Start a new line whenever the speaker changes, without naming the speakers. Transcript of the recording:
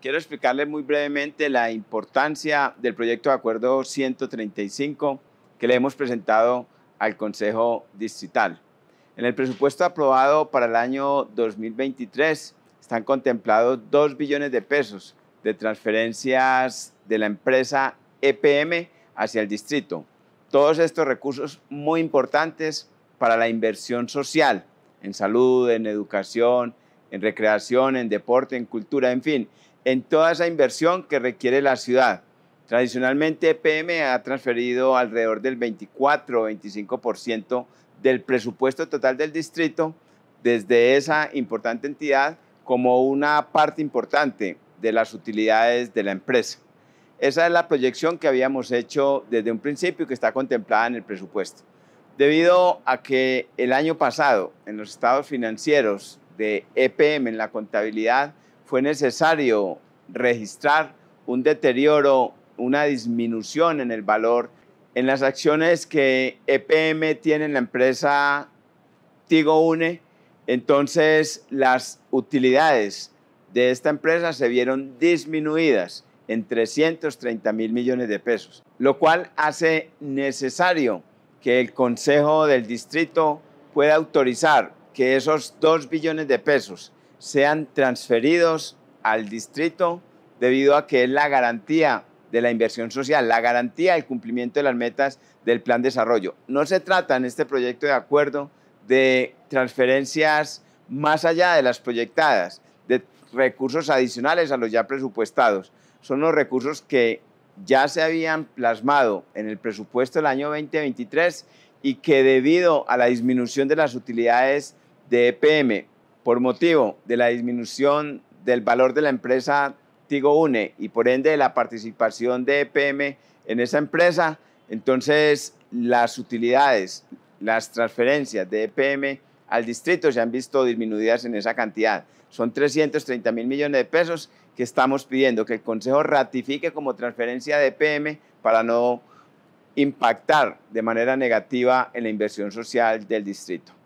Quiero explicarle muy brevemente la importancia del proyecto de acuerdo 135 que le hemos presentado al Consejo Distrital. En el presupuesto aprobado para el año 2023 están contemplados 2 billones de pesos de transferencias de la empresa EPM hacia el distrito. Todos estos recursos muy importantes para la inversión social en salud, en educación, en recreación, en deporte, en cultura, en fin, en toda esa inversión que requiere la ciudad. Tradicionalmente, PM ha transferido alrededor del 24 o 25% del presupuesto total del distrito desde esa importante entidad como una parte importante de las utilidades de la empresa. Esa es la proyección que habíamos hecho desde un principio que está contemplada en el presupuesto. Debido a que el año pasado en los estados financieros de EPM en la contabilidad, fue necesario registrar un deterioro, una disminución en el valor en las acciones que EPM tiene en la empresa Tigo Une. Entonces las utilidades de esta empresa se vieron disminuidas en 330 mil millones de pesos, lo cual hace necesario que el Consejo del Distrito pueda autorizar que esos 2 billones de pesos sean transferidos al distrito debido a que es la garantía de la inversión social, la garantía del cumplimiento de las metas del plan de desarrollo. No se trata en este proyecto de acuerdo de transferencias más allá de las proyectadas, de recursos adicionales a los ya presupuestados. Son los recursos que ya se habían plasmado en el presupuesto del año 2023 y que debido a la disminución de las utilidades de EPM por motivo de la disminución del valor de la empresa Tigo Une y por ende de la participación de EPM en esa empresa, entonces las utilidades, las transferencias de EPM al distrito se han visto disminuidas en esa cantidad. Son 330 mil millones de pesos que estamos pidiendo que el Consejo ratifique como transferencia de EPM para no impactar de manera negativa en la inversión social del distrito.